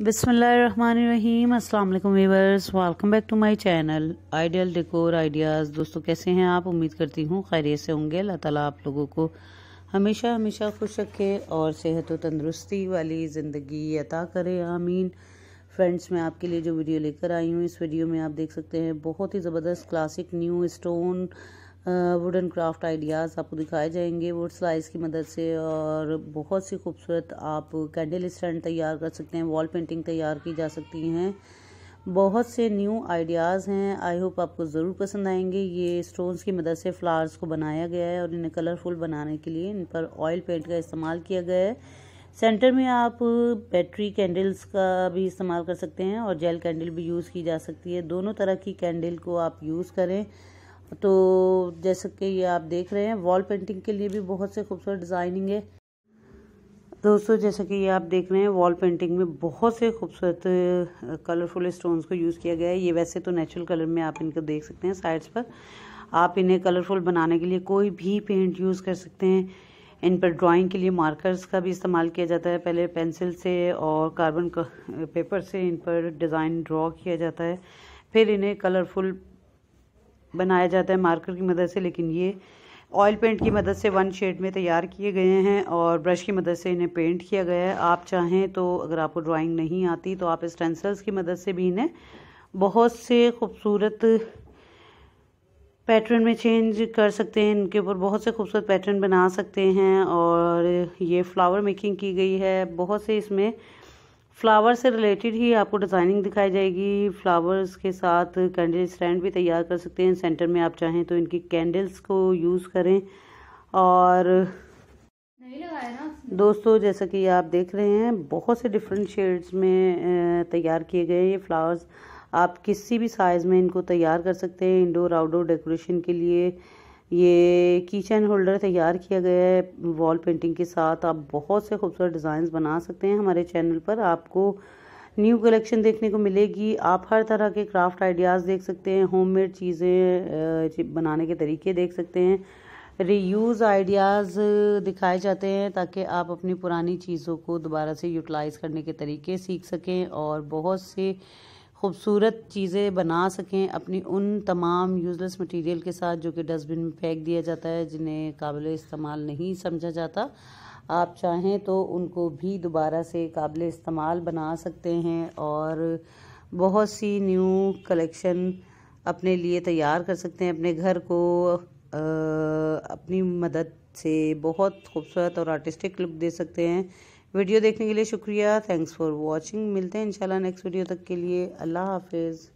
अस्सलाम वालेकुम viewers welcome back to my channel ideal decor ideas दोस्तों कैसे हैं आप उम्मीद करती हूँ खैरियत से होंगे अल्लाह ताला आप लोगों को हमेशा हमेशा खुश रखे और सेहत व तंदरुस्ती वाली ज़िंदगी अता करे आमीन फ्रेंड्स मैं आपके लिए जो वीडियो लेकर आई हूँ इस वीडियो में आप देख सकते हैं बहुत ही ज़बरदस्त classic new stone wooden craft ideas आपको दिखाए जाएंगे वुड स्लाइस की मदद से और बहुत सी खूबसूरत आप कैंडल स्टैंड तैयार कर सकते हैं वॉल पेंटिंग तैयार की जा सकती हैं बहुत से न्यू आइडियाज़ हैं आई होप आपको ज़रूर पसंद आएंगे ये स्टोन्स की मदद से फ्लावर्स को बनाया गया है और इन्हें कलरफुल बनाने के लिए इन पर ऑयल पेंट का इस्तेमाल किया गया है सेंटर में आप बैटरी कैंडल्स का भी इस्तेमाल कर सकते हैं और जेल कैंडल भी यूज़ की जा सकती है दोनों तरह की कैंडल को आप यूज़ करें तो जैसे कि ये आप देख रहे हैं वॉल पेंटिंग के लिए भी बहुत से खूबसूरत डिज़ाइनिंग है दोस्तों जैसे कि ये आप देख रहे हैं वॉल पेंटिंग में बहुत से खूबसूरत कलरफुल स्टोन्स को यूज़ किया गया है ये वैसे तो नेचुरल कलर में आप इनको देख सकते हैं साइड्स पर आप इन्हें कलरफुल बनाने के लिए कोई भी पेंट यूज़ कर सकते हैं इन पर ड्राइंग के लिए मार्कर्स का भी इस्तेमाल किया जाता है पहले पेंसिल से और कार्बन पेपर से इन पर डिज़ाइन ड्रॉ किया जाता है फिर इन्हें कलरफुल बनाया जाता है मार्कर की मदद से लेकिन ये ऑयल पेंट की मदद से वन शेड में तैयार किए गए हैं और ब्रश की मदद से इन्हें पेंट किया गया है आप चाहें तो अगर आपको ड्राइंग नहीं आती तो आप स्टेंसल्स की मदद से भी इन्हें बहुत से खूबसूरत पैटर्न में चेंज कर सकते हैं इनके ऊपर बहुत से खूबसूरत पैटर्न बना सकते हैं और ये फ्लावर मेकिंग की गई है बहुत से इसमें फ्लावर से रिलेटेड ही आपको डिज़ाइनिंग दिखाई जाएगी फ्लावर्स के साथ कैंडल स्टैंड भी तैयार कर सकते हैं सेंटर में आप चाहें तो इनकी कैंडल्स को यूज़ करें और दोस्तों जैसा कि आप देख रहे हैं बहुत से डिफरेंट शेड्स में तैयार किए गए हैं ये फ्लावर्स आप किसी भी साइज़ में इनको तैयार कर सकते हैं इंडोर आउटडोर डेकोरेशन के लिए ये किचन होल्डर तैयार किया गया है वॉल पेंटिंग के साथ आप बहुत से खूबसूरत डिज़ाइंस बना सकते हैं हमारे चैनल पर आपको न्यू कलेक्शन देखने को मिलेगी आप हर तरह के क्राफ्ट आइडियाज़ देख सकते हैं होममेड चीज़ें बनाने के तरीके देख सकते हैं रीयूज़ आइडियाज़ दिखाए जाते हैं ताकि आप अपनी पुरानी चीज़ों को दोबारा से यूटिलाइज़ करने के तरीके सीख सकें और बहुत से खूबसूरत चीज़ें बना सकें अपनी उन तमाम यूज़लेस मटेरियल के साथ जो कि डस्टबिन में फेंक दिया जाता है जिन्हें काबिल इस्तेमाल नहीं समझा जाता आप चाहें तो उनको भी दोबारा से काबिल इस्तेमाल बना सकते हैं और बहुत सी न्यू कलेक्शन अपने लिए तैयार कर सकते हैं अपने घर को आ, अपनी मदद से बहुत खूबसूरत और आर्टिस्टिक लुक दे सकते हैं वीडियो देखने के लिए शुक्रिया थैंक्स फॉर वॉचिंग मिलते हैं इंशाल्लाह नेक्स्ट वीडियो तक के लिए अल्लाह हाफिज़